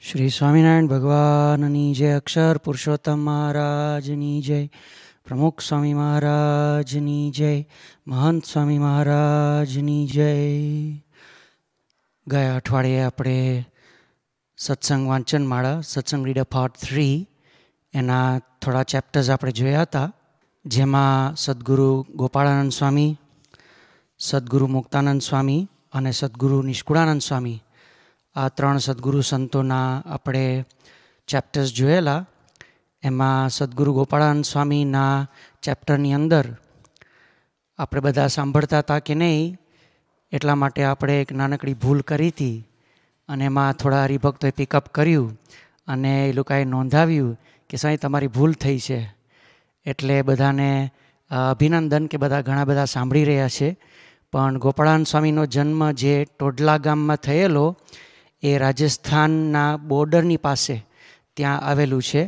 શ્રી સ્વામિનારાયણ ભગવાનની જય અક્ષર પુરુષોત્તમ મહારાજની જય પ્રમુખ સ્વામી મહારાજની જય મહંત સ્વામી મહારાજની જય ગયા અઠવાડિયે આપણે સત્સંગ વાંચન માળા સત્સંગ રીડર પાર્ટ થ્રી એના થોડા ચેપ્ટર્સ આપણે જોયા હતા જેમાં સદગુરુ ગોપાળાનંદ સ્વામી સદગુરુ મુક્તાનંદ સ્વામી અને સદગુરુ નિષ્કુળાનંદ સ્વામી આ ત્રણ સદગુરુ સંતોના આપણે ચેપ્ટર્સ જોયેલા એમાં સદગુરુ ગોપાળાન સ્વામીના ચેપ્ટરની અંદર આપણે બધા સાંભળતા હતા કે નહીં એટલા માટે આપણે એક નાનકડી ભૂલ કરી હતી અને એમાં થોડા હરિભક્તોએ પિકઅપ કર્યું અને એ લોકોએ નોંધાવ્યું કે સાંઈ તમારી ભૂલ થઈ છે એટલે બધાને અભિનંદન કે બધા ઘણા બધા સાંભળી રહ્યા છે પણ ગોપાળાન સ્વામીનો જન્મ જે ટોડલા ગામમાં થયેલો એ રાજસ્થાનના બોર્ડરની પાસે ત્યાં આવેલું છે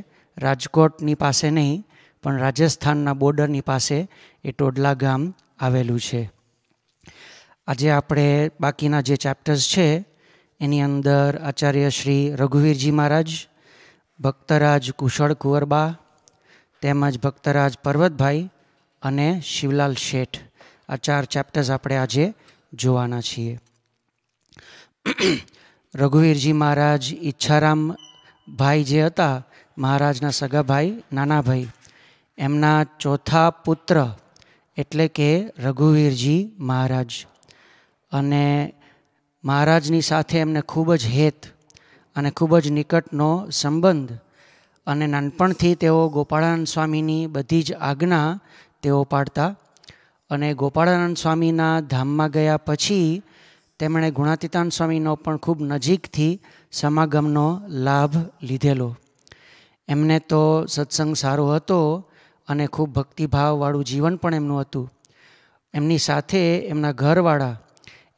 રાજકોટની પાસે નહીં પણ રાજસ્થાનના બોર્ડરની પાસે એ ટોડલા ગામ આવેલું છે આજે આપણે બાકીના જે ચેપ્ટર્સ છે એની અંદર આચાર્ય શ્રી રઘુવીરજી મહારાજ ભક્તરાજ કુશળ કુંવરબા તેમજ ભક્તરાજ પર્વતભાઈ અને શિવલાલ શેઠ આ ચાર ચેપ્ટર્સ આપણે આજે જોવાના છીએ રઘુવીરજી મહારાજ ઈચ્છારામ ભાઈ જે હતા મહારાજના સગા ભાઈ નાના ભાઈ એમના ચોથા પુત્ર એટલે કે રઘુવીરજી મહારાજ અને મહારાજની સાથે એમને ખૂબ જ હેત અને ખૂબ જ નિકટનો સંબંધ અને નાનપણથી તેઓ ગોપાળાનંદ સ્વામીની બધી જ આજ્ઞા તેઓ પાડતા અને ગોપાળાનંદ સ્વામીના ધામમાં ગયા પછી તેમણે ગુણાતીતાન સ્વામીનો પણ ખૂબ નજીકથી સમાગમનો લાભ લીધેલો એમને તો સત્સંગ સારો હતો અને ખૂબ ભક્તિભાવવાળું જીવન પણ એમનું હતું એમની સાથે એમના ઘરવાળા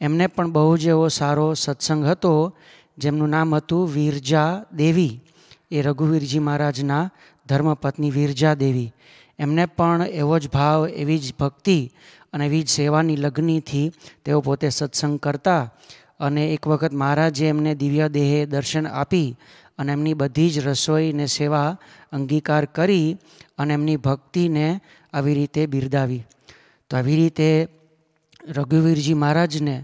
એમને પણ બહુ જ એવો સારો સત્સંગ હતો જેમનું નામ હતું વિરજા દેવી એ રઘુવીરજી મહારાજના ધર્મપત્ની વિરજા દેવી એમને પણ એવો જ ભાવ એવી જ ભક્તિ અને વીજ સેવાની લગ્નથી તેઓ પોતે સત્સંગ કરતા અને એક વખત મહારાજે એમને દિવ્ય દેહે દર્શન આપી અને એમની બધી જ રસોઈને સેવા અંગીકાર કરી અને એમની ભક્તિને આવી રીતે બિરદાવી તો આવી રીતે રઘુવીરજી મહારાજને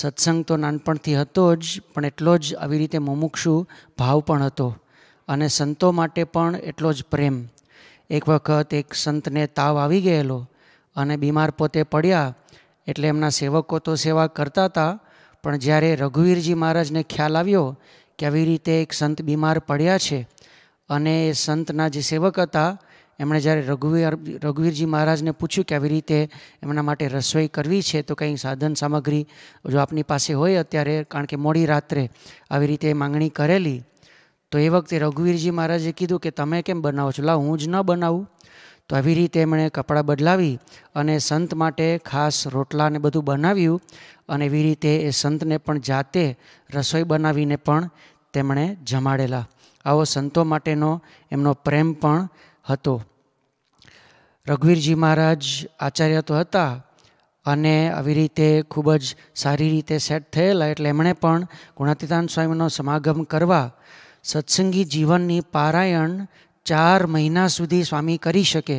સત્સંગ તો નાનપણથી હતો જ પણ એટલો જ આવી રીતે મુમુક્ષુ ભાવ પણ હતો અને સંતો માટે પણ એટલો જ પ્રેમ એક વખત એક સંતને તાવ આવી ગયેલો અને બીમાર પોતે પડ્યા એટલે એમના સેવકો તો સેવા કરતા હતા પણ જ્યારે રઘુવીરજી મહારાજને ખ્યાલ આવ્યો કે આવી રીતે એક સંત બીમાર પડ્યા છે અને એ સંતના જે સેવક હતા એમણે જ્યારે રઘુવીર રઘુવીરજી મહારાજને પૂછ્યું કે આવી રીતે એમના માટે રસોઈ કરવી છે તો કંઈ સાધન સામગ્રી જો આપની પાસે હોય અત્યારે કારણ કે મોડી રાત્રે આવી રીતે માંગણી કરેલી તો એ વખતે રઘુવીરજી મહારાજે કીધું કે તમે કેમ બનાવો છો લા હું જ ન બનાવું તો આવી રીતે એમણે કપડાં બદલાવી અને સંત માટે ખાસ રોટલાને બધું બનાવ્યું અને એવી રીતે એ સંતને પણ જાતે રસોઈ બનાવીને પણ તેમણે જમાડેલા આવો સંતો માટેનો એમનો પ્રેમ પણ હતો રઘુવીરજી મહારાજ આચાર્ય તો હતા અને આવી રીતે ખૂબ જ સારી રીતે સેટ થયેલા એટલે એમણે પણ ગુણાતીતાન સ્વામીનો સમાગમ કરવા સત્સંગી જીવનની પારાયણ ચાર મહિના સુધી સ્વામી કરી શકે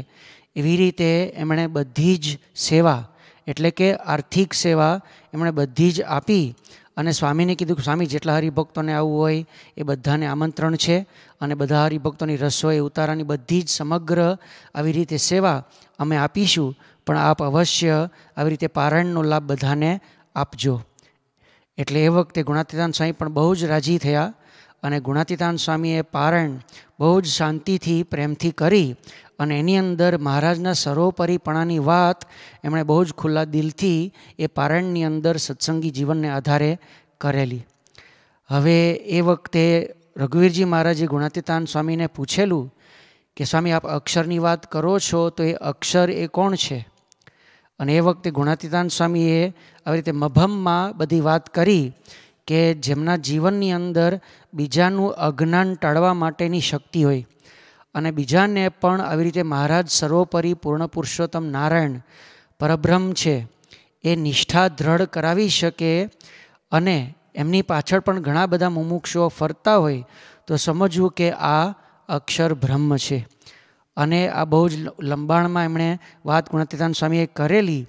એવી રીતે એમણે બધી જ સેવા એટલે કે આર્થિક સેવા એમણે બધી જ આપી અને સ્વામીને કીધું કે સ્વામી જેટલા હરિભક્તોને આવવું હોય એ બધાને આમંત્રણ છે અને બધા હરિભક્તોની રસોઈ ઉતારાની બધી જ સમગ્ર આવી રીતે સેવા અમે આપીશું પણ આપ અવશ્ય આવી રીતે પારાયણનો લાભ બધાને આપજો એટલે એ વખતે ગુણાતીતાન સ્વામી પણ બહુ જ રાજી થયા અને ગુણાતીતાન સ્વામીએ પારણ બહુ જ શાંતિથી પ્રેમથી કરી અને એની અંદર મહારાજના સર્વોપરીપણાની વાત એમણે બહુ જ ખુલ્લા દિલથી એ પારણની અંદર સત્સંગી જીવનને આધારે કરેલી હવે એ વખતે રઘુવીરજી મહારાજે ગુણાતીતાન સ્વામીને પૂછેલું કે સ્વામી આપ અક્ષરની વાત કરો છો તો એ અક્ષર એ કોણ છે અને એ વખતે ગુણાતીતાન સ્વામીએ આવી રીતે મભમમાં બધી વાત કરી કે જેમના જીવનની અંદર બીજાનું અજ્ઞાન ટાળવા માટેની શક્તિ હોય અને બીજાને પણ આવી રીતે મહારાજ સર્વોપરી પૂર્ણ પુરુષોત્તમ નારાયણ પરબ્રહ્મ છે એ નિષ્ઠા દ્રઢ કરાવી શકે અને એમની પાછળ પણ ઘણા બધા મુમુક્ષો ફરતા હોય તો સમજવું કે આ અક્ષર બ્રહ્મ છે અને આ બહુ જ લંબાણમાં એમણે વાત ગુણાતીતાન સ્વામીએ કરેલી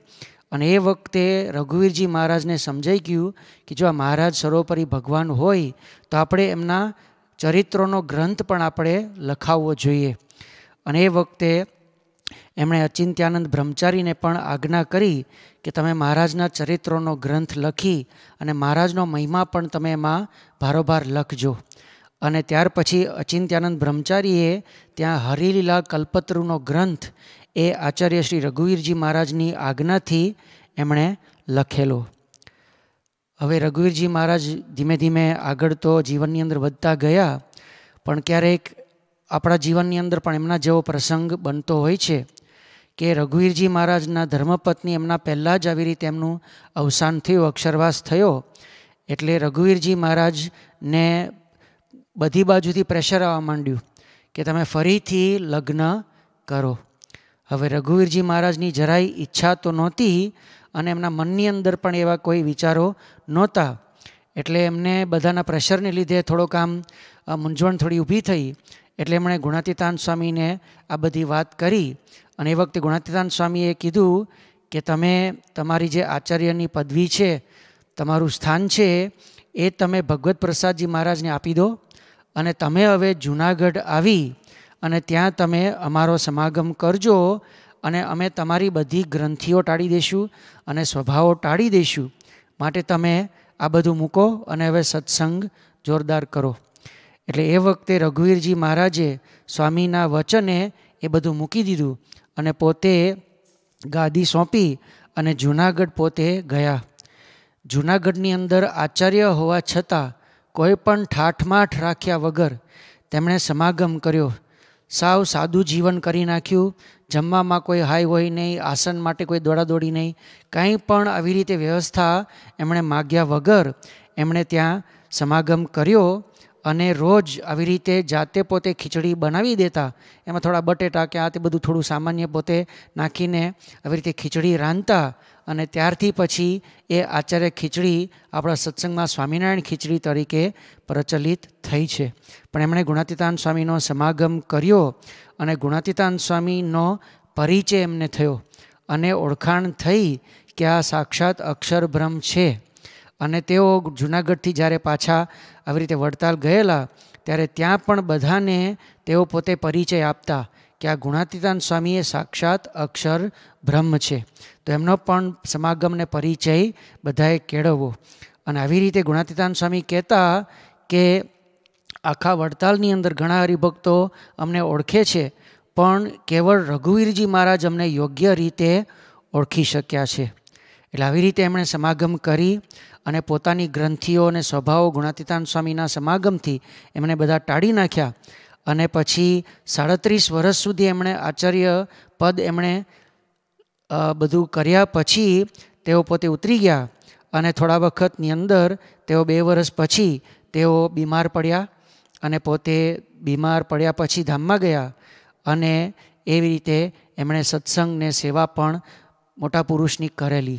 અને એ વખતે રઘુવીરજી મહારાજને સમજાઈ ગયું કે જો આ મહારાજ સર્વોપરી ભગવાન હોય તો આપણે એમના ચરિત્રોનો ગ્રંથ પણ આપણે લખાવવો જોઈએ અને એ વખતે એમણે અચિંત્યાનંદ બ્રહ્મચારીને પણ આજ્ઞા કરી કે તમે મહારાજના ચરિત્રોનો ગ્રંથ લખી અને મહારાજનો મહિમા પણ તમે એમાં ભારોભાર લખજો અને ત્યાર પછી અચિંત્યાનંદ બ્રહ્મચારીએ ત્યાં હરિલીલા કલ્પતરુનો ગ્રંથ એ આચાર્ય શ્રી રઘુવીરજી મહારાજની આજ્ઞાથી એમણે લખેલો હવે રઘુવીરજી મહારાજ ધીમે ધીમે આગળ તો જીવનની અંદર વધતા ગયા પણ ક્યારેક આપણા જીવનની અંદર પણ એમના જેવો પ્રસંગ બનતો હોય છે કે રઘુવીરજી મહારાજના ધર્મપત્ની એમના પહેલાં જ આવી રીતે એમનું અવસાન થયું અક્ષરવાસ થયો એટલે રઘુવીરજી મહારાજને બધી બાજુથી પ્રેશર આવવા માંડ્યું કે તમે ફરીથી લગ્ન કરો હવે રઘુવીરજી મહારાજની જરાય ઈચ્છા તો નહોતી અને એમના મનની અંદર પણ એવા કોઈ વિચારો નહોતા એટલે એમને બધાના પ્રેશરને લીધે થોડોક આમ મૂંઝવણ થોડી ઊભી થઈ એટલે એમણે ગુણાતીતાન સ્વામીને આ બધી વાત કરી અને એ વખતે ગુણાતીતાન સ્વામીએ કીધું કે તમે તમારી જે આચાર્યની પદવી છે તમારું સ્થાન છે એ તમે ભગવત પ્રસાદજી મહારાજને આપી દો અને તમે હવે જુનાગઢ આવી અને ત્યાં તમે અમારો સમાગમ કરજો અને અમે તમારી બધી ગ્રંથિઓ ટાળી દઈશું અને સ્વભાવો ટાળી દઈશું માટે તમે આ બધું મૂકો અને હવે સત્સંગ જોરદાર કરો એટલે એ વખતે રઘુવીરજી મહારાજે સ્વામીના વચને એ બધું મૂકી દીધું અને પોતે ગાદી સોંપી અને જૂનાગઢ પોતે ગયા જૂનાગઢની અંદર આચાર્ય હોવા છતાં કોઈ પણ ઠાઠમાઠ રાખ્યા વગર તેમણે સમાગમ કર્યો સાવ સાદું જીવન કરી નાખ્યું જમવામાં કોઈ હાઈ હોય નહીં આસન માટે કોઈ દોડાદોડી નહીં કાંઈ પણ આવી રીતે વ્યવસ્થા એમણે માગ્યા વગર એમણે ત્યાં સમાગમ કર્યો અને રોજ આવી રીતે જાતે પોતે ખીચડી બનાવી દેતા એમાં થોડા બટેટા કે આ તે બધું થોડું સામાન્ય પોતે નાખીને આવી રીતે ખીચડી રાંધતા અને ત્યારથી પછી એ આચાર્ય ખીચડી આપણા સત્સંગમાં સ્વામિનારાયણ ખીચડી તરીકે પ્રચલિત થઈ છે પણ એમણે ગુણાતીતાન સ્વામીનો સમાગમ કર્યો અને ગુણાતીતાન સ્વામીનો પરિચય એમને થયો અને ઓળખાણ થઈ કે આ સાક્ષાત અક્ષરબ્રહ્મ છે અને તેઓ જુનાગઢથી જ્યારે પાછા આવી રીતે વડતાલ ગયેલા ત્યારે ત્યાં પણ બધાને તેઓ પોતે પરિચય આપતા કે આ ગુણાતીતાન સ્વામીએ સાક્ષાત અક્ષર બ્રહ્મ છે તો એમનો પણ સમાગમને પરિચય બધાએ કેળવવો અને આવી રીતે ગુણાતીતાન સ્વામી કહેતા કે આખા વડતાલની અંદર ઘણા હરિભક્તો અમને ઓળખે છે પણ કેવળ રઘુવીરજી મહારાજ અમને યોગ્ય રીતે ઓળખી શક્યા છે એટલે આવી રીતે એમણે સમાગમ કરી અને પોતાની ગ્રંથિઓ અને સ્વભાવો ગુણાતીતાન સ્વામીના સમાગમથી એમણે બધા ટાળી નાખ્યા અને પછી સાડત્રીસ વર્ષ સુધી એમણે આચાર્ય પદ એમણે બધું કર્યા પછી તેઓ પોતે ઉતરી ગયા અને થોડા વખતની અંદર તેઓ બે વર્ષ પછી તેઓ બીમાર પડ્યા અને પોતે બીમાર પડ્યા પછી ધામમાં ગયા અને એવી રીતે એમણે સત્સંગને સેવા પણ મોટા પુરુષની કરેલી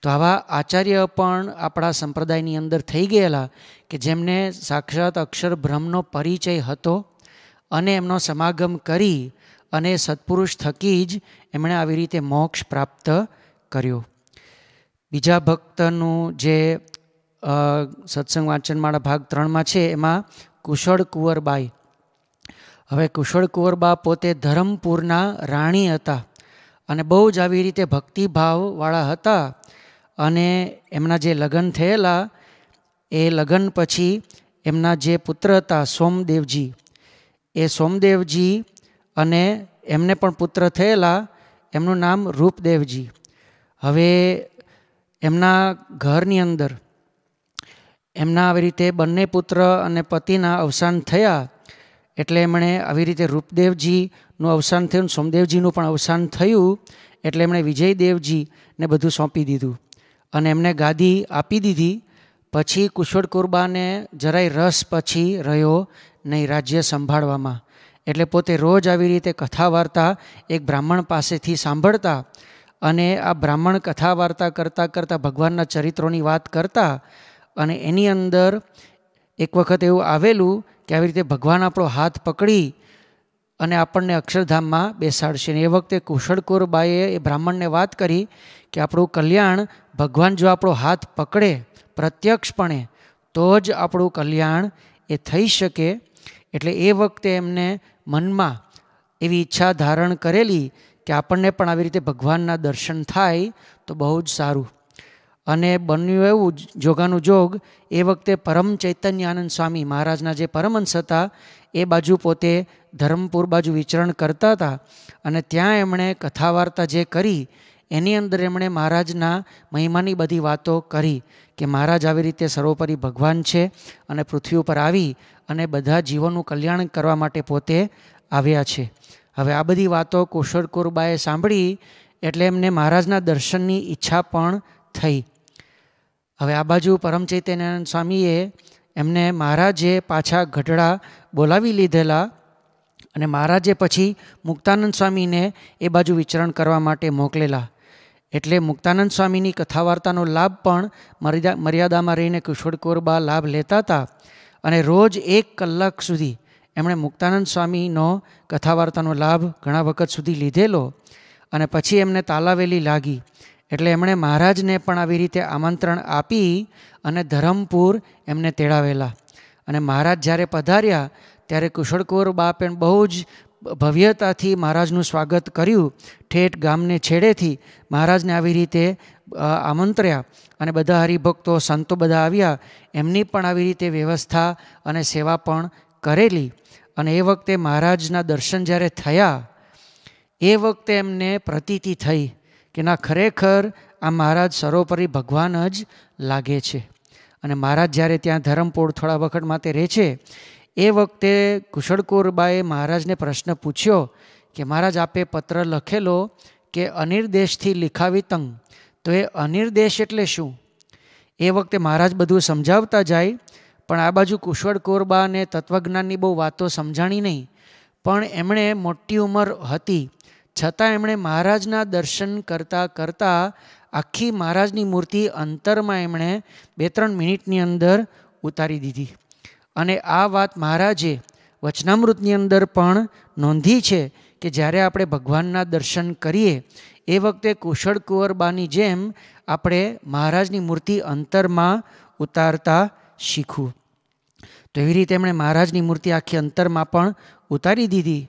તો આવા આચાર્ય પણ આપણા સંપ્રદાયની અંદર થઈ ગયેલા કે જેમને સાક્ષાત અક્ષર બ્રહ્મનો પરિચય હતો અને એમનો સમાગમ કરી અને સત્પુરુષ થકી જ એમણે આવી રીતે મોક્ષ પ્રાપ્ત કર્યો બીજા ભક્તનું જે સત્સંગ વાંચનમાળા ભાગ ત્રણમાં છે એમાં કુશળ કુંવરબાઈ હવે કુશળ કુંવરબા પોતે ધરમપુરના રાણી હતા અને બહુ જ આવી રીતે ભક્તિભાવવાળા હતા અને એમના જે લગ્ન થયેલા એ લગ્ન પછી એમના જે પુત્ર હતા સોમદેવજી એ સોમદેવજી અને એમને પણ પુત્ર થયેલા એમનું નામ રૂપદેવજી હવે એમના ઘરની અંદર એમના આવી રીતે બંને પુત્ર અને પતિના અવસાન થયા એટલે એમણે આવી રીતે રૂપદેવજીનું અવસાન થયું સોમદેવજીનું પણ અવસાન થયું એટલે એમણે વિજયદેવજીને બધું સોંપી દીધું અને એમને ગાદી આપી દીધી પછી કુશળ કુરબાને જરાય રસ પછી રહ્યો નહીં રાજ્ય સંભાળવામાં એટલે પોતે રોજ આવી રીતે કથા વાર્તા એક બ્રાહ્મણ પાસેથી સાંભળતા અને આ બ્રાહ્મણ કથા વાર્તા કરતાં કરતાં ભગવાનના ચરિત્રોની વાત કરતા અને એની અંદર એક વખત એવું આવેલું કે આવી રીતે ભગવાન આપણો હાથ પકડી અને આપણને અક્ષરધામમાં બેસાડશે ને એ વખતે કુશળકોરબાએ એ બ્રાહ્મણને વાત કરી કે આપણું કલ્યાણ ભગવાન જો આપણો હાથ પકડે પ્રત્યક્ષપણે તો જ આપણું કલ્યાણ એ થઈ શકે એટલે એ વખતે એમને મનમાં એવી ઈચ્છા ધારણ કરેલી કે આપણને પણ આવી રીતે ભગવાનના દર્શન થાય તો બહુ જ સારું અને બન્યું એવું જોગાનું જોગ એ વખતે પરમ ચૈતન્યાનંદ સ્વામી મહારાજના જે પરમહંસ હતા એ બાજુ પોતે ધરમપુર બાજુ વિચરણ કરતા હતા અને ત્યાં એમણે કથા વાર્તા જે કરી એની અંદર એમણે મહારાજના મહિમાની બધી વાતો કરી કે મહારાજ આવી રીતે સર્વોપરી ભગવાન છે અને પૃથ્વી ઉપર આવી અને બધા જીવોનું કલ્યાણ કરવા માટે પોતે આવ્યા છે હવે આ બધી વાતો કુશળ કુરબાએ સાંભળી એટલે એમને મહારાજના દર્શનની ઈચ્છા પણ થઈ હવે આ બાજુ પરમ સ્વામીએ એમને મહારાજે પાછા ગઢડા બોલાવી લીધેલા અને મહારાજે પછી મુક્તાનંદ સ્વામીને એ બાજુ વિચરણ કરવા માટે મોકલેલા એટલે મુક્તાનંદ સ્વામીની કથા વાર્તાનો લાભ પણ મર્યાદા મર્યાદામાં રહીને કુશળ કોરબા લાભ લેતા હતા અને રોજ એક કલાક સુધી એમણે મુક્તાનંદ સ્વામીનો કથાવાર્તાનો લાભ ઘણા વખત સુધી લીધેલો અને પછી એમને તાલાવેલી લાગી એટલે એમણે મહારાજને પણ આવી રીતે આમંત્રણ આપી અને ધરમપુર એમને તેડાવેલા અને મહારાજ જ્યારે પધાર્યા ત્યારે કુશળકોર બા પણ બહુ જ ભવ્યતાથી મહારાજનું સ્વાગત કર્યું ઠેઠ ગામને છેડેથી મહારાજને આવી રીતે આમંત્ર્યા અને બધા હરિભક્તો સંતો બધા આવ્યા એમની પણ આવી રીતે વ્યવસ્થા અને સેવા પણ કરેલી અને એ વખતે મહારાજના દર્શન જ્યારે થયા એ વખતે એમને પ્રતીતિ થઈ કે ના ખરેખર આ મહારાજ સર્વોપરી ભગવાન જ લાગે છે અને મહારાજ જ્યારે ત્યાં ધરમપોળ થોડા વખત માટે રહે છે એ વખતે કુશળકોરબાએ મહારાજને પ્રશ્ન પૂછ્યો કે મહારાજ આપે પત્ર લખેલો કે અનિર્દેશથી લિખાવી તંગ તો એ અનિર્દેશ એટલે શું એ વખતે મહારાજ બધું સમજાવતા જાય પણ આ બાજુ કુશળ કોરબાને તત્વજ્ઞાનની બહુ વાતો સમજાણી નહીં પણ એમણે મોટી ઉંમર હતી છતાં એમણે મહારાજના દર્શન કરતાં કરતાં આખી મહારાજની મૂર્તિ અંતરમાં એમણે બે ત્રણ મિનિટની અંદર ઉતારી દીધી અને આ વાત મહારાજે વચનામૃતની અંદર પણ નોંધી છે કે જ્યારે આપણે ભગવાનના દર્શન કરીએ એ વખતે કુશળ કુંવરબાની જેમ આપણે મહારાજની મૂર્તિ અંતરમાં ઉતારતા શીખવું તો એવી રીતે એમણે મહારાજની મૂર્તિ આખી અંતરમાં પણ ઉતારી દીધી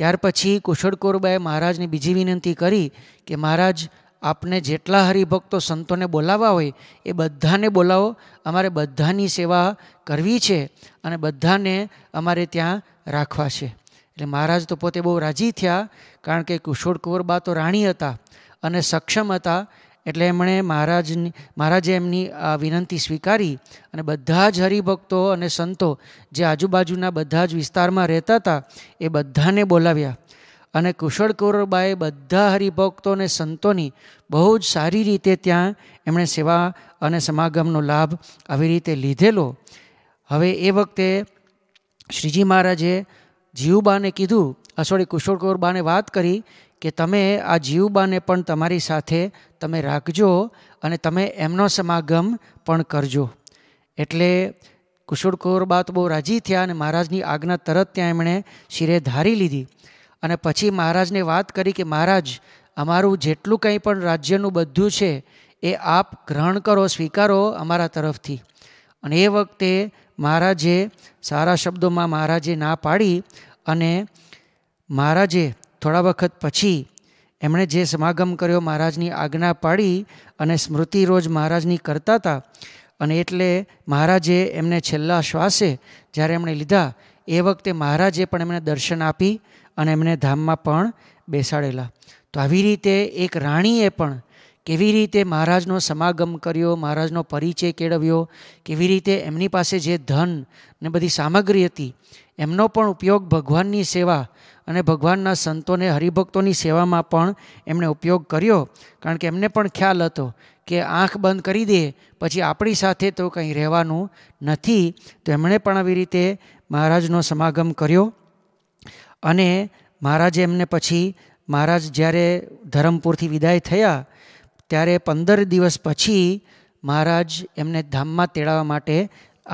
ત્યાર પછી કુશળ કુંવરબાએ મહારાજની બીજી વિનંતી કરી કે મહારાજ આપને જેટલા હરિભક્તો સંતોને બોલાવવા હોય એ બધાને બોલાવો અમારે બધાની સેવા કરવી છે અને બધાને અમારે ત્યાં રાખવા છે એટલે મહારાજ તો પોતે બહુ રાજી થયા કારણ કે કુશોળ કુંવરબા તો રાણી હતા અને સક્ષમ હતા એટલે એમણે મહારાજની મહારાજે એમની આ વિનંતી સ્વીકારી અને બધા જ હરિભક્તો અને સંતો જે આજુબાજુના બધા જ વિસ્તારમાં રહેતા હતા એ બધાને બોલાવ્યા અને કુશળ કુરબાએ બધા હરિભક્તો અને સંતોની બહુ જ સારી રીતે ત્યાં એમણે સેવા અને સમાગમનો લાભ આવી રીતે લીધેલો હવે એ વખતે શ્રીજી મહારાજે જીવબાને કીધું આ સોરી કુશળ કુરબાને વાત કરી કે તમે આ જીવબાને પણ તમારી સાથે તમે રાખજો અને તમે એમનો સમાગમ પણ કરજો એટલે કુશળ કુરબા તો બહુ રાજી થયા અને મહારાજની આજ્ઞા તરત ત્યાં એમણે શિરે ધારી લીધી અને પછી મહારાજને વાત કરી કે મહારાજ અમારું જેટલું કંઈ પણ રાજ્યનું બધું છે એ આપ ગ્રહણ કરો સ્વીકારો અમારા તરફથી અને એ વખતે મહારાજે સારા શબ્દોમાં મહારાજે ના પાડી અને મહારાજે થોડા વખત પછી એમણે જે સમાગમ કર્યો મહારાજની આજ્ઞા પાડી અને સ્મૃતિ રોજ મહારાજની કરતા હતા અને એટલે મહારાજે એમને છેલ્લા શ્વાસે જ્યારે એમણે લીધા એ વખતે મહારાજે પણ એમણે દર્શન આપી અને એમને ધામમાં પણ બેસાડેલા તો આવી રીતે એક રાણીએ પણ કેવી રીતે મહારાજનો સમાગમ કર્યો મહારાજનો પરિચય કેળવ્યો કેવી રીતે એમની પાસે જે ધન ને બધી સામગ્રી હતી એમનો પણ ઉપયોગ ભગવાનની સેવા અને ભગવાનના સંતોને હરિભક્તોની સેવામાં પણ એમણે ઉપયોગ કર્યો કારણ કે એમને પણ ખ્યાલ હતો કે આંખ બંધ કરી દે પછી આપણી સાથે તો કંઈ રહેવાનું નથી તો એમણે પણ આવી રીતે મહારાજનો સમાગમ કર્યો અને મહારાજે એમને પછી મહારાજ જ્યારે ધરમપુરથી વિદાય થયા ત્યારે પંદર દિવસ પછી મહારાજ એમને ધામમાં તેડાવવા માટે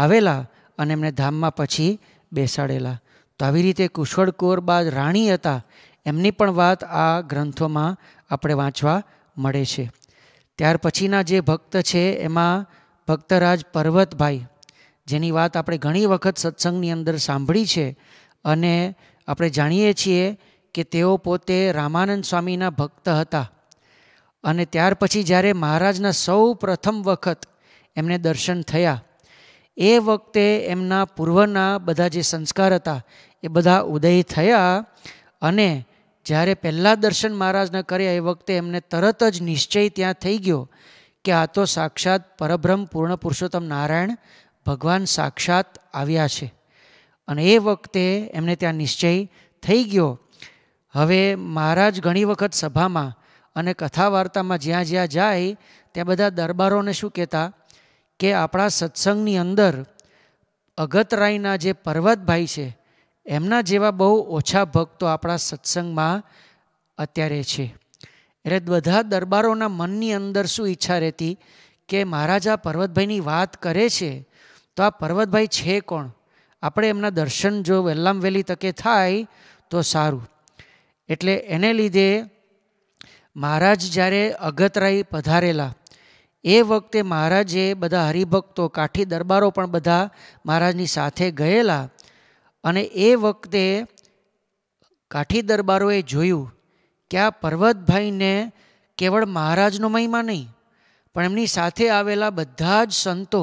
આવેલા અને એમને ધામમાં પછી બેસાડેલા તો આવી રીતે કુશળ બાદ રાણી હતા એમની પણ વાત આ ગ્રંથોમાં આપણે વાંચવા મળે છે ત્યાર પછીના જે ભક્ત છે એમાં ભક્તરાજ પર્વતભાઈ જેની વાત આપણે ઘણી વખત સત્સંગની અંદર સાંભળી છે અને આપણે જાણીએ છીએ કે તેઓ પોતે રામાનંદ સ્વામીના ભક્ત હતા અને ત્યાર પછી જ્યારે મહારાજના સૌ પ્રથમ વખત એમને દર્શન થયા એ વખતે એમના પૂર્વના બધા જે સંસ્કાર હતા એ બધા ઉદય થયા અને જ્યારે પહેલાં દર્શન મહારાજને કર્યા એ વખતે એમને તરત જ નિશ્ચય ત્યાં થઈ ગયો કે આ તો સાક્ષાત પરબ્રહ્મ પૂર્ણ પુરુષોત્તમ નારાયણ ભગવાન સાક્ષાત આવ્યા છે અને એ વખતે એમને ત્યાં નિશ્ચય થઈ ગયો હવે મહારાજ ઘણી વખત સભામાં અને કથા વાર્તામાં જ્યાં જ્યાં જાય ત્યાં બધા દરબારોને શું કહેતા કે આપણા સત્સંગની અંદર અગતરાયના જે પર્વતભાઈ છે એમના જેવા બહુ ઓછા ભક્તો આપણા સત્સંગમાં અત્યારે છે એટલે બધા દરબારોના મનની અંદર શું ઈચ્છા રહેતી કે મહારાજા પર્વતભાઈની વાત કરે છે તો આ પર્વતભાઈ છે કોણ આપણે એમના દર્શન જો વહેલામ વહેલી તકે થાય તો સારું એટલે એને લીધે મહારાજ જ્યારે અગતરાઈ પધારેલા એ વખતે મહારાજે બધા હરિભક્તો કાઠી દરબારો પણ બધા મહારાજની સાથે ગયેલા અને એ વખતે કાઠી દરબારોએ જોયું કે આ પર્વતભાઈને કેવળ મહારાજનો મહિમા નહીં પણ એમની સાથે આવેલા બધા જ સંતો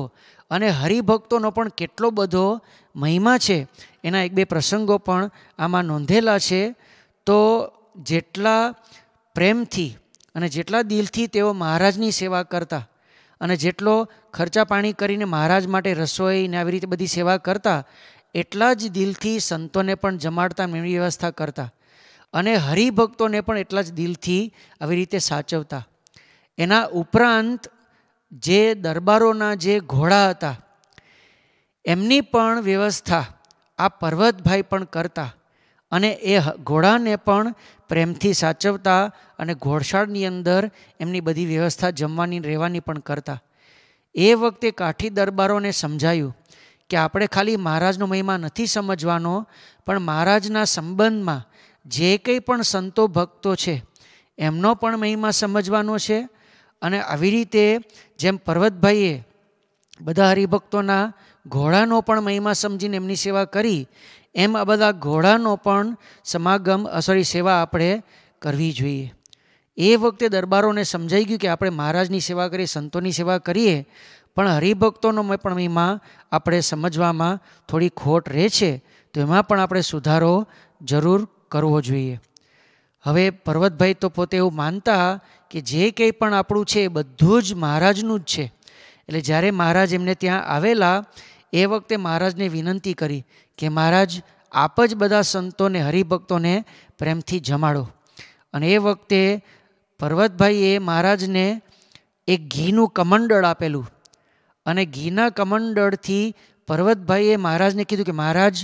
અને હરિભક્તોનો પણ કેટલો બધો મહિમા છે એના એક બે પ્રસંગો પણ આમાં નોંધેલા છે તો જેટલા પ્રેમથી અને જેટલા દિલથી તેઓ મહારાજની સેવા કરતા અને જેટલો ખર્ચા પાણી કરીને મહારાજ માટે રસોઈ ને આવી રીતે બધી સેવા કરતા એટલા જ દિલથી સંતોને પણ જમાડતા મેળવી વ્યવસ્થા કરતા અને હરિભક્તોને પણ એટલા જ દિલથી આવી રીતે સાચવતા એના ઉપરાંત જે દરબારોના જે ઘોડા હતા એમની પણ વ્યવસ્થા આ પર્વતભાઈ પણ કરતા અને એ ઘોડાને પણ પ્રેમથી સાચવતા અને ઘોડશાળની અંદર એમની બધી વ્યવસ્થા જમવાની રહેવાની પણ કરતા એ વખતે કાઠી દરબારોને સમજાયું કે આપણે ખાલી મહારાજનો મહિમા નથી સમજવાનો પણ મહારાજના સંબંધમાં જે કંઈ પણ સંતો ભક્તો છે એમનો પણ મહિમા સમજવાનો છે અને આવી રીતે જેમ પર્વતભાઈએ બધા હરિભક્તોના ઘોડાનો પણ મહિમા સમજીને એમની સેવા કરી એમ આ બધા ઘોડાનો પણ સમાગમ સોરી સેવા આપણે કરવી જોઈએ એ વખતે દરબારોને સમજાઈ ગયું કે આપણે મહારાજની સેવા કરીએ સંતોની સેવા કરીએ પણ હરિભક્તોનો પણ મહિમા આપણે સમજવામાં થોડી ખોટ રહે છે તો એમાં પણ આપણે સુધારો જરૂર કરવો જોઈએ હવે પર્વતભાઈ તો પોતે એવું માનતા કે જે કંઈ પણ આપણું છે એ બધું જ મહારાજનું જ છે એટલે જ્યારે મહારાજ એમને ત્યાં આવેલા એ વખતે મહારાજને વિનંતી કરી કે મહારાજ આપ જ બધા સંતોને હરિભક્તોને પ્રેમથી જમાડો અને એ વખતે પર્વતભાઈએ મહારાજને એક ઘીનું કમંડળ આપેલું અને ઘીના કમંડળથી પર્વતભાઈએ મહારાજને કીધું કે મહારાજ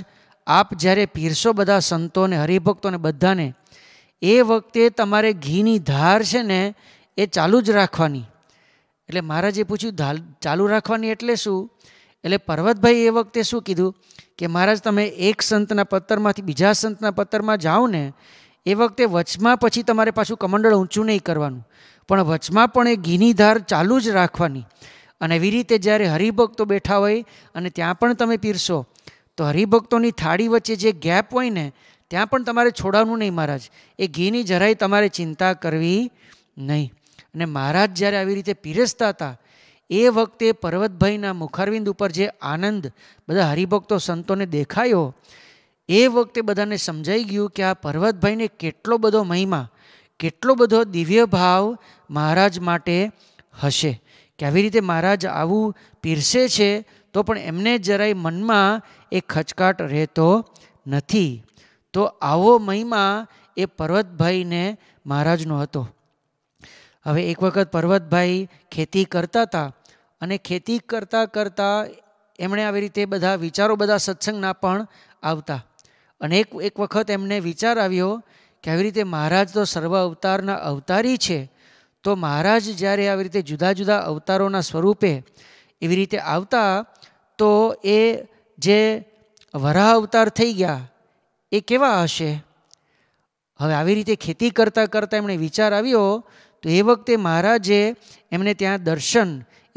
આપ જ્યારે પીરસો બધા સંતોને હરિભક્તોને બધાને એ વખતે તમારે ઘીની ધાર છે ને એ ચાલુ જ રાખવાની એટલે મહારાજે પૂછ્યું ચાલુ રાખવાની એટલે શું એટલે પર્વતભાઈ એ વખતે શું કીધું કે મહારાજ તમે એક સંતના પત્તરમાંથી બીજા સંતના પત્તરમાં જાઓ ને એ વખતે વચમાં પછી તમારે પાછું કમંડળ ઊંચું નહીં કરવાનું પણ વચમાં પણ એ ઘીની ધાર ચાલુ જ રાખવાની અને એવી રીતે જ્યારે હરિભક્તો બેઠા હોય અને ત્યાં પણ તમે પીરશો તો હરિભક્તોની થાળી વચ્ચે જે ગેપ હોય ને ત્યાં પણ તમારે છોડાવવું નહીં મહારાજ એ ઘીની જરાય તમારે ચિંતા કરવી નહીં અને મહારાજ જ્યારે આવી રીતે પીરસતા હતા એ વખતે પર્વતભાઈના મુખારવિંદ ઉપર જે આનંદ બધા હરિભક્તો સંતોને દેખાયો એ વખતે બધાને સમજાઈ ગયું કે આ પર્વતભાઈને કેટલો બધો મહિમા કેટલો બધો દિવ્ય ભાવ મહારાજ માટે હશે કે આવી રીતે મહારાજ આવું પીરસે છે તો પણ એમને જરાય મનમાં એ ખચકાટ રહેતો નથી તો આવો મહિમા એ પર્વતભાઈને મહારાજનો હતો હવે એક વખત પર્વતભાઈ ખેતી કરતા હતા અને ખેતી કરતાં કરતાં એમણે આવી રીતે બધા વિચારો બધા સત્સંગના પણ આવતા અને એક એક વખત એમને વિચાર આવ્યો કે આવી રીતે મહારાજ તો સર્વ અવતારના અવતારી છે તો મહારાજ જ્યારે આવી રીતે જુદા જુદા અવતારોના સ્વરૂપે એવી રીતે આવતા તો એ જે વરાહ અવતાર થઈ ગયા એ કેવા હશે હવે આવી રીતે ખેતી કરતાં કરતાં એમણે વિચાર આવ્યો તો એ વખતે મહારાજે એમને ત્યાં દર્શન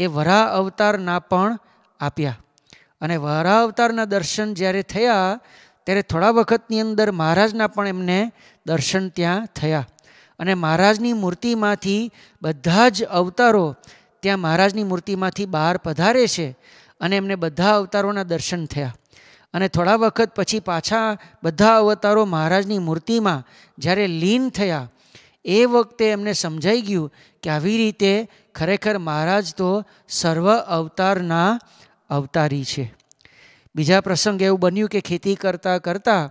એ વરા અવતારના પણ આપ્યા અને વરા અવતારના દર્શન જ્યારે થયા ત્યારે થોડા વખતની અંદર મહારાજના પણ એમને દર્શન ત્યાં થયા અને મહારાજની મૂર્તિમાંથી બધા જ અવતારો ત્યાં મહારાજની મૂર્તિમાંથી બહાર પધારે છે અને એમને બધા અવતારોના દર્શન થયા અને થોડા વખત પછી પાછા બધા અવતારો મહારાજની મૂર્તિમાં જ્યારે લીન થયા એ વખતે એમને સમજાઈ ગયું કે આવી રીતે ખરેખર મહારાજ તો સર્વ અવતારના અવતારી છે બીજા પ્રસંગે એવું બન્યું કે ખેતી કરતાં કરતાં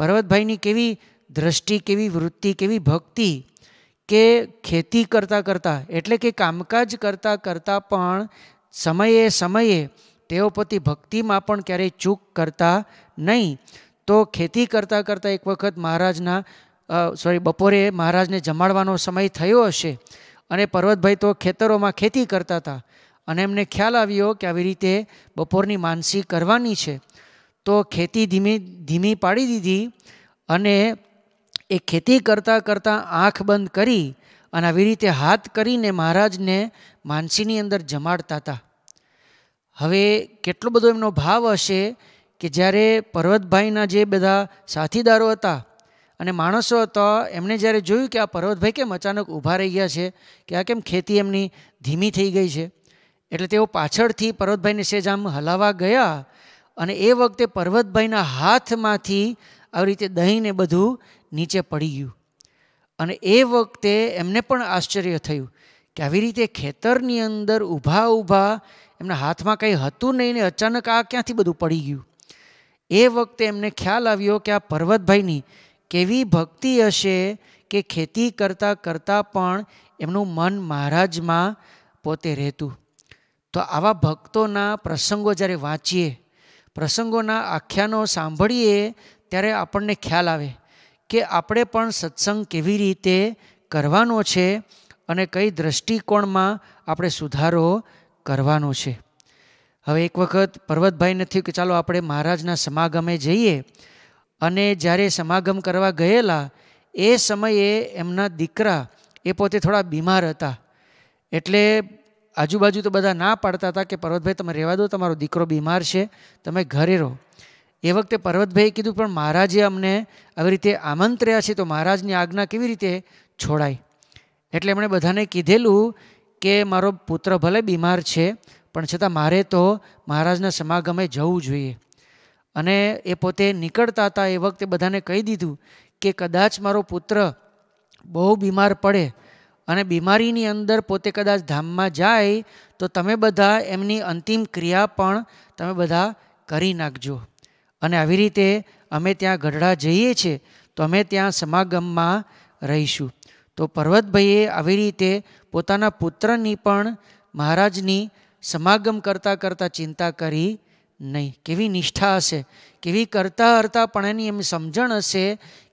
પર્વતભાઈની કેવી દ્રષ્ટિ કેવી વૃત્તિ કેવી ભક્તિ કે ખેતી કરતાં કરતાં એટલે કે કામકાજ કરતાં કરતાં પણ સમયે સમયે તેઓ પોતે ભક્તિમાં પણ ક્યારેય ચૂક કરતા નહીં તો ખેતી કરતાં કરતાં એક વખત મહારાજના સોરી બપોરે મહારાજને જમાડવાનો સમય થયો હશે અને પર્વતભાઈ તો ખેતરોમાં ખેતી કરતા હતા અને એમને ખ્યાલ આવ્યો કે આવી રીતે બપોરની માનસી કરવાની છે તો ખેતી ધીમી ધીમી પાડી દીધી અને એ ખેતી કરતાં કરતાં આંખ બંધ કરી અને આવી રીતે હાથ કરીને મહારાજને માનસીની અંદર જમાડતા હતા હવે કેટલો બધો એમનો ભાવ હશે કે જ્યારે પર્વતભાઈના જે બધા સાથીદારો હતા અને માણસો તો એમણે જ્યારે જોયું કે આ પર્વતભાઈ કેમ અચાનક ઊભા રહી ગયા છે કે આ કેમ ખેતી એમની ધીમી થઈ ગઈ છે એટલે તેઓ પાછળથી પર્વતભાઈને સેજ આમ હલાવા ગયા અને એ વખતે પર્વતભાઈના હાથમાંથી આવી રીતે દહીંને બધું નીચે પડી ગયું અને એ વખતે એમને પણ આશ્ચર્ય થયું કે આવી રીતે ખેતરની અંદર ઊભા ઊભા એમના હાથમાં કંઈ હતું નહીં ને અચાનક આ ક્યાંથી બધું પડી ગયું એ વખતે એમને ખ્યાલ આવ્યો કે આ પર્વતભાઈની કેવી ભક્તિ હશે કે ખેતી કરતાં કરતાં પણ એમનું મન મહારાજમાં પોતે રહેતું તો આવા ભક્તોના પ્રસંગો જ્યારે વાંચીએ પ્રસંગોના આખ્યાનો સાંભળીએ ત્યારે આપણને ખ્યાલ આવે કે આપણે પણ સત્સંગ કેવી રીતે કરવાનો છે અને કઈ દ્રષ્ટિકોણમાં આપણે સુધારો કરવાનો છે હવે એક વખત પર્વતભાઈને થયું કે ચાલો આપણે મહારાજના સમાગમે જઈએ અને જ્યારે સમાગમ કરવા ગયેલા એ સમયે એમના દીકરા એ પોતે થોડા બીમાર હતા એટલે આજુબાજુ તો બધા ના પાડતા હતા કે પર્વતભાઈ તમે રહેવા દો તમારો દીકરો બીમાર છે તમે ઘરે રહો એ વખતે પર્વતભાઈએ કીધું પણ મહારાજે અમને આવી રીતે આમંત્ર્યા છે તો મહારાજની આજ્ઞા કેવી રીતે છોડાય એટલે એમણે બધાને કીધેલું કે મારો પુત્ર ભલે બીમાર છે પણ છતાં મારે તો મહારાજના સમાગમે જવું જોઈએ અને એ પોતે નીકળતા હતા એ વખતે બધાને કહી દીધું કે કદાચ મારો પુત્ર બહુ બીમાર પડે અને બીમારીની અંદર પોતે કદાચ ધામમાં જાય તો તમે બધા એમની અંતિમ ક્રિયા પણ તમે બધા કરી નાખજો અને આવી રીતે અમે ત્યાં ગઢડા જઈએ છીએ તો અમે ત્યાં સમાગમમાં રહીશું તો પર્વતભાઈએ આવી રીતે પોતાના પુત્રની પણ મહારાજની સમાગમ કરતાં કરતાં ચિંતા કરી નહીં કેવી નિષ્ઠા હશે કેવી કરતા હરતા પણ એની એમ સમજણ હશે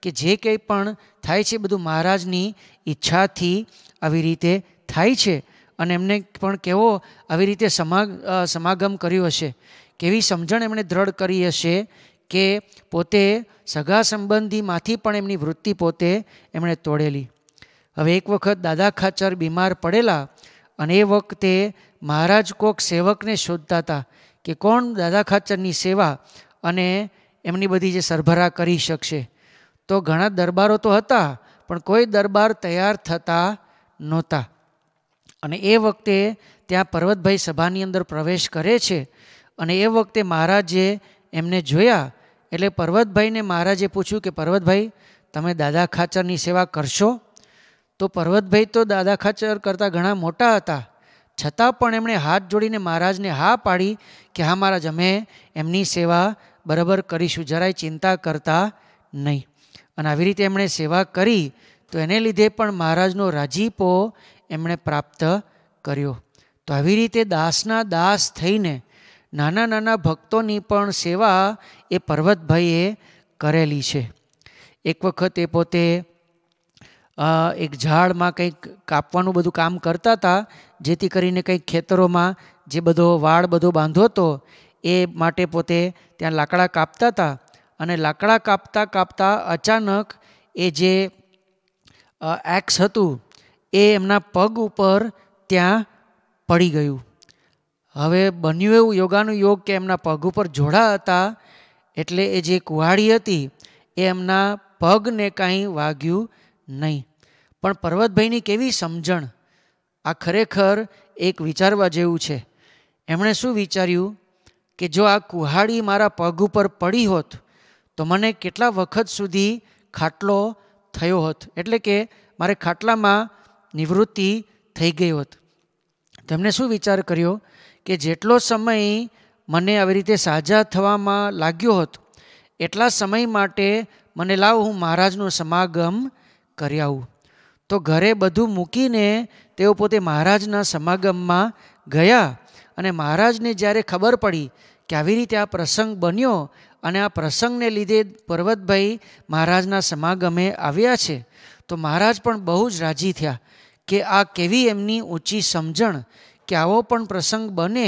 કે જે કંઈ પણ થાય છે બધું મહારાજની ઈચ્છાથી આવી રીતે થાય છે અને એમને પણ કેવો આવી રીતે સમાગ સમાગમ કર્યો હશે કેવી સમજણ એમણે દ્રઢ કરી હશે કે પોતે સગા સંબંધીમાંથી પણ એમની વૃત્તિ પોતે એમણે તોડેલી હવે એક વખત દાદા ખાચર બીમાર પડેલા અને એ વખતે મહારાજ કોક સેવકને શોધતા હતા કે કોણ દાદા ખાચરની સેવા અને એમની બધી જે સરભરા કરી શકશે તો ઘણા દરબારો તો હતા પણ કોઈ દરબાર તૈયાર થતા નહોતા અને એ વખતે ત્યાં પર્વતભાઈ સભાની અંદર પ્રવેશ કરે છે અને એ વખતે મહારાજે એમને જોયા એટલે પર્વતભાઈને મહારાજે પૂછ્યું કે પર્વતભાઈ તમે દાદા ખાચરની સેવા કરશો તો પર્વતભાઈ તો દાદા ખાચર કરતાં ઘણા મોટા હતા છતાં પણ એમણે હાથ જોડીને મહારાજને હા પાડી કે હા મહારાજ અમે એમની સેવા બરાબર કરીશું જરાય ચિંતા કરતા નહીં અને આવી રીતે એમણે સેવા કરી તો એને લીધે પણ મહારાજનો રાજીપો એમણે પ્રાપ્ત કર્યો તો આવી રીતે દાસના દાસ થઈને નાના નાના ભક્તોની પણ સેવા એ પર્વતભાઈએ કરેલી છે એક વખત એ પોતે એક ઝાડમાં કંઈક કાપવાનું બધું કામ કરતા હતા જેથી કરીને કંઈક ખેતરોમાં જે બધો વાળ બધો બાંધો હતો એ માટે પોતે ત્યાં લાકડા કાપતા હતા અને લાકડા કાપતા કાપતા અચાનક એ જે એક્સ હતું એ એમના પગ ઉપર ત્યાં પડી ગયું હવે બન્યું એવું યોગાનું યોગ કે એમના પગ ઉપર જોડા હતા એટલે એ જે કુહાડી હતી એ એમના પગને કાંઈ વાગ્યું નહીં પણ પર્વતભાઈની કેવી સમજણ આ ખરેખર એક વિચારવા જેવું છે એમણે શું વિચાર્યું કે જો આ કુહાડી મારા પગ ઉપર પડી હોત તો મને કેટલા વખત સુધી ખાટલો થયો હોત એટલે કે મારે ખાટલામાં નિવૃત્તિ થઈ ગઈ હોત તેમણે શું વિચાર કર્યો કે જેટલો સમય મને આવી રીતે સાજા થવામાં લાગ્યો હોત એટલા સમય માટે મને લાવ હું મહારાજનો સમાગમ કરી આવું તો ઘરે બધું મૂકીને તેઓ પોતે મહારાજના સમાગમમાં ગયા અને મહારાજને જ્યારે ખબર પડી કે આવી રીતે આ પ્રસંગ બન્યો અને આ પ્રસંગને લીધે પર્વતભાઈ મહારાજના સમાગમે આવ્યા છે તો મહારાજ પણ બહુ જ રાજી થયા કે આ કેવી એમની ઊંચી સમજણ કે આવો પણ પ્રસંગ બને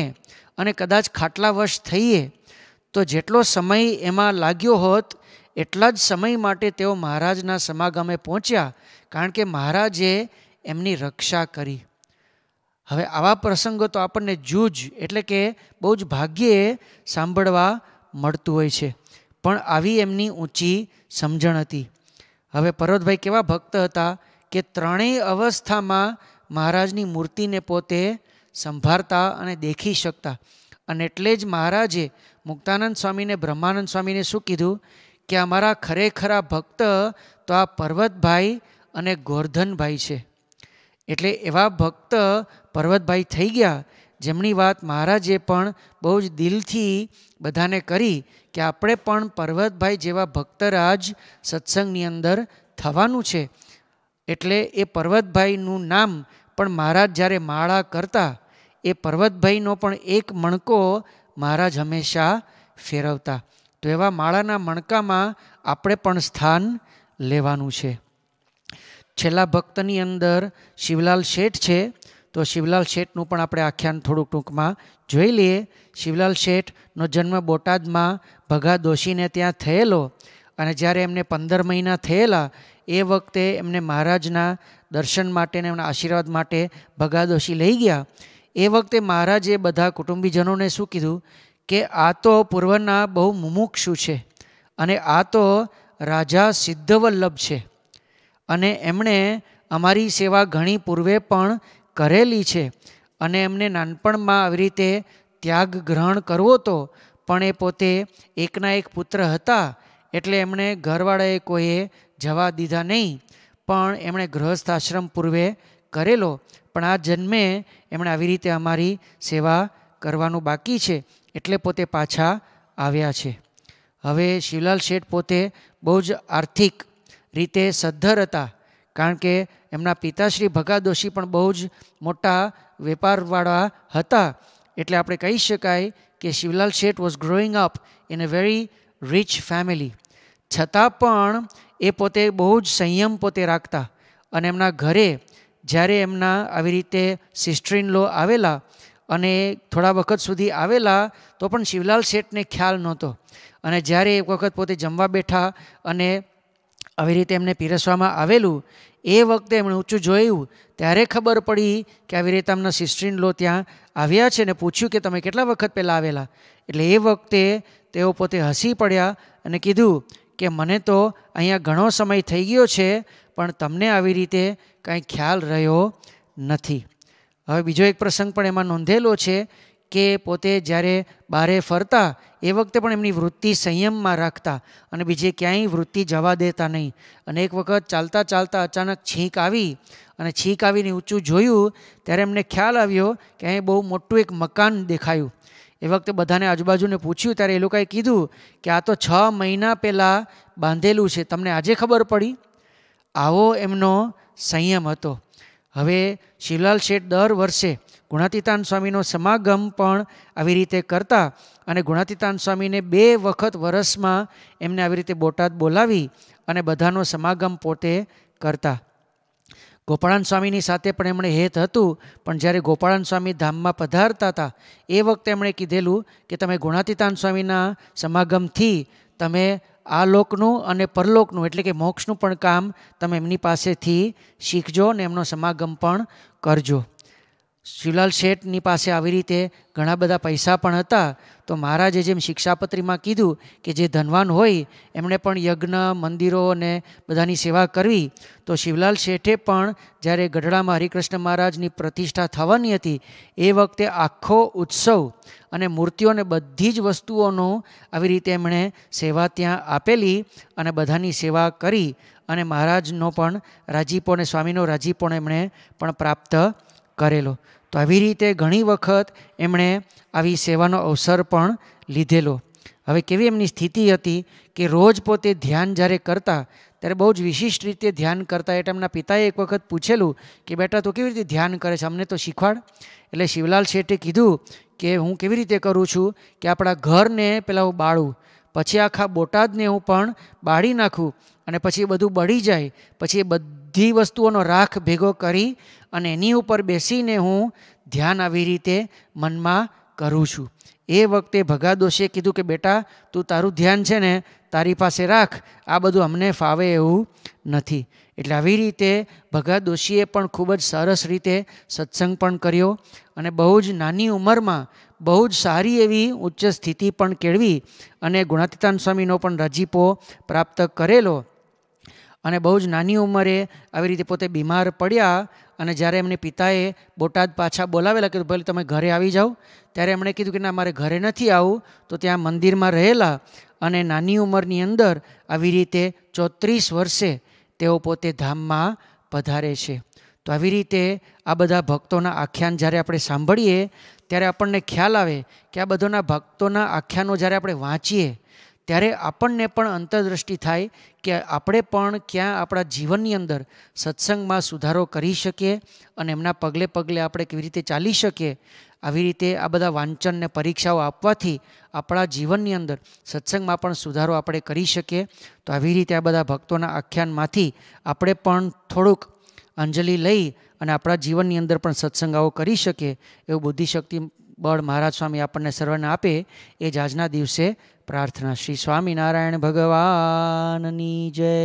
અને કદાચ ખાટલા વર્ષ થઈએ તો જેટલો સમય એમાં લાગ્યો હોત એટલા જ સમય માટે તેઓ મહારાજના સમાગમે પહોંચ્યા કારણ કે મહારાજે એમની રક્ષા કરી હવે આવા પ્રસંગો તો આપણને જૂજ એટલે કે બહુ જ ભાગ્યે સાંભળવા મળતું હોય છે પણ આવી એમની ઊંચી સમજણ હતી હવે પર્વતભાઈ કેવા ભક્ત હતા કે ત્રણેય અવસ્થામાં મહારાજની મૂર્તિને પોતે સંભાળતા અને દેખી શકતા અને એટલે જ મહારાજે મુક્તાનંદ સ્વામીને બ્રહ્માનંદ સ્વામીને શું કીધું કે અમારા ખરેખરા ભક્ત તો આ પર્વતભાઈ અને ગોરધનભાઈ છે એટલે એવા ભક્ત પર્વતભાઈ થઈ ગયા જેમની વાત મહારાજે પણ બહુ જ દિલથી બધાને કરી કે આપણે પણ પર્વતભાઈ જેવા ભક્તરાજ સત્સંગની અંદર થવાનું છે એટલે એ પર્વતભાઈનું નામ પણ મહારાજ જ્યારે માળા કરતા એ પર્વતભાઈનો પણ એક મણકો મહારાજ હંમેશા ફેરવતા તો એવા માળાના મણકામાં આપણે પણ સ્થાન લેવાનું છે છેલ્લા ભક્તની અંદર શિવલાલ શેઠ છે તો શિવલાલ શેઠનું પણ આપણે આખ્યાન થોડુંક ટૂંકમાં જોઈ લઈએ શિવલાલ શેઠનો જન્મ બોટાદમાં ભગા દોશીને ત્યાં થયેલો અને જ્યારે એમને પંદર મહિના થયેલા એ વખતે એમને મહારાજના દર્શન માટેને એમના આશીર્વાદ માટે ભગા દોશી લઈ ગયા એ વખતે મહારાજે બધા કુટુંબીજનોને શું કીધું કે આ તો પૂર્વના બહુ મુમુક્ષુ છે અને આ તો રાજા સિદ્ધવલ્લભ છે અને એમણે અમારી સેવા ઘણી પૂર્વે પણ કરેલી છે અને એમને નાનપણમાં આવી રીતે ત્યાગ ગ્રહણ કરવો તો પણ એ પોતે એકના એક પુત્ર હતા એટલે એમણે ઘરવાળાએ કોઈએ જવા દીધા નહીં પણ એમણે ગૃહસ્થ આશ્રમ પૂર્વે કરેલો પણ આ જન્મે એમણે આવી રીતે અમારી સેવા કરવાનું બાકી છે એટલે પોતે પાછા આવ્યા છે હવે શિવલાલ શેઠ પોતે બહુ જ આર્થિક રીતે સદ્ધર હતા કારણ કે એમના પિતાશ્રી ભગાદોશી પણ બહુ જ મોટા વેપારવાળા હતા એટલે આપણે કહી શકાય કે Shivlal Sheth was growing up in a very rich family છતાં પણ એ પોતે બહુ જ સંયમ પોતે રાખતા અને એમના ઘરે જ્યારે એમના આવી રીતે સિસ્ટર લો આવેલા અને થોડા વખત સુધી આવેલા તો પણ શિવલાલ શેઠને ખ્યાલ નહોતો અને જ્યારે એક વખત પોતે જમવા બેઠા અને આવી રીતે એમને પીરસવામાં આવેલું એ વખતે એમણે ઊંચું જોયું ત્યારે ખબર પડી કે આવી રીતે એમના સિસ્ટ્રીન લો ત્યાં આવ્યા છે ને પૂછ્યું કે તમે કેટલા વખત પહેલાં આવેલા એટલે એ વખતે તેઓ પોતે હસી પડ્યા અને કીધું કે મને તો અહીંયા ઘણો સમય થઈ ગયો છે પણ તમને આવી રીતે કાંઈ ખ્યાલ રહ્યો નથી હવે બીજો એક પ્રસંગ પણ એમાં નોંધેલો છે કે પોતે જ્યારે બારે ફરતા એ વખતે પણ એમની વૃત્તિ સંયમમાં રાખતા અને બીજે ક્યાંય વૃત્તિ જવા દેતા નહીં અને એક વખત ચાલતા ચાલતા અચાનક છીંક આવી અને છીંક આવીને ઊંચું જોયું ત્યારે એમને ખ્યાલ આવ્યો કે અહીં બહુ મોટું એક મકાન દેખાયું એ વખતે બધાને આજુબાજુને પૂછ્યું ત્યારે એ લોકોએ કીધું કે આ તો છ મહિના પહેલાં બાંધેલું છે તમને આજે ખબર પડી આવો એમનો સંયમ હતો હવે શિવલાલ શેઠ દર વર્ષે ગુણાતીતાન સ્વામીનો સમાગમ પણ આવી રીતે કરતા અને ગુણાતીતાન સ્વામીને બે વખત વરસમાં એમને આવી રીતે બોટાદ બોલાવી અને બધાનો સમાગમ પોતે કરતા ગોપાળાન સ્વામીની સાથે પણ એમણે હેત હતું પણ જ્યારે ગોપાળાન સ્વામી ધામમાં પધારતા હતા એ વખતે એમણે કીધેલું કે તમે ગુણાતીતાન સ્વામીના સમાગમથી તમે આ લોકનું અને પરલોકનું એટલે કે મોક્ષનું પણ કામ તમે એમની પાસેથી શીખજો અને એમનો સમાગમ પણ કરજો શિવલાલ શેઠની પાસે આવી રીતે ઘણા બધા પૈસા પણ હતા તો મહારાજે જેમ શિક્ષાપત્રીમાં કીધું કે જે ધનવાન હોય એમણે પણ યજ્ઞ મંદિરો અને બધાની સેવા કરવી તો શિવલાલ શેઠે પણ જ્યારે ગઢડામાં હરિકૃષ્ણ મહારાજની પ્રતિષ્ઠા થવાની હતી એ વખતે આખો ઉત્સવ અને મૂર્તિઓને બધી જ વસ્તુઓનો આવી રીતે એમણે સેવા ત્યાં આપેલી અને બધાની સેવા કરી અને મહારાજનો પણ રાજીપો અને સ્વામીનો રાજીપોને એમણે પણ પ્રાપ્ત કરેલો તો આવી રીતે ઘણી વખત એમણે આવી સેવાનો અવસર પણ લીધેલો હવે કેવી એમની સ્થિતિ હતી કે રોજ પોતે ધ્યાન જ્યારે કરતા ત્યારે બહુ જ વિશિષ્ટ રીતે ધ્યાન કરતા એટલે એમના પિતાએ એક વખત પૂછેલું કે બેટા તું કેવી રીતે ધ્યાન કરે છે અમને તો શીખવાડ એટલે શિવલાલ શેઠે કીધું કે હું કેવી રીતે કરું છું કે આપણા ઘરને પેલા હું બાળું પછી આખા બોટાદને હું પણ બાળી નાખું અને પછી બધું બળી જાય પછી એ બધી વસ્તુઓનો રાખ ભેગો કરી અને એની ઉપર બેસીને હું ધ્યાન આવી રીતે મનમાં કરું છું એ વખતે દોશીએ કીધું કે બેટા તું તારું ધ્યાન છે ને તારી પાસે રાખ આ બધું અમને ફાવે એવું નથી એટલે આવી રીતે દોશીએ પણ ખૂબ જ સરસ રીતે સત્સંગ પણ કર્યો અને બહુ જ નાની ઉંમરમાં બહુ જ સારી એવી ઉચ્ચ સ્થિતિ પણ કેળવી અને ગુણાતીતાન સ્વામીનો પણ રજીપો પ્રાપ્ત કરેલો અને બહુ જ નાની ઉંમરે આવી રીતે પોતે બીમાર પડ્યા અને જ્યારે એમને પિતાએ બોટાદ પાછા બોલાવેલા કીધું ભલે તમે ઘરે આવી જાઓ ત્યારે એમણે કીધું કે ના મારે ઘરે નથી આવું તો ત્યાં મંદિરમાં રહેલા અને નાની ઉંમરની અંદર આવી રીતે ચોત્રીસ વર્ષે તેઓ પોતે ધામમાં પધારે છે તો આવી રીતે આ બધા ભક્તોના આખ્યાન જ્યારે આપણે સાંભળીએ ત્યારે આપણને ખ્યાલ આવે કે આ બધાના ભક્તોના આખ્યાનો જ્યારે આપણે વાંચીએ ત્યારે આપણને પણ અંતરદ્રષ્ટિ થાય કે આપણે પણ ક્યાં આપણા જીવનની અંદર સત્સંગમાં સુધારો કરી શકીએ અને એમના પગલે પગલે આપણે કેવી રીતે ચાલી શકીએ આવી રીતે આ બધા વાંચનને પરીક્ષાઓ આપવાથી આપણા જીવનની અંદર સત્સંગમાં પણ સુધારો આપણે કરી શકીએ તો આવી રીતે આ બધા ભક્તોના આખ્યાનમાંથી આપણે પણ થોડુંક અંજલિ લઈ અને આપણા જીવનની અંદર પણ સત્સંગાઓ કરી શકીએ એવું બુદ્ધિશક્તિ બળ મહારાજ સ્વામી આપણને સર્વને આપે એ જ આજના દિવસે પ્રાર્થના શ્રી સ્વામિનારાયણ ભગવાનની જય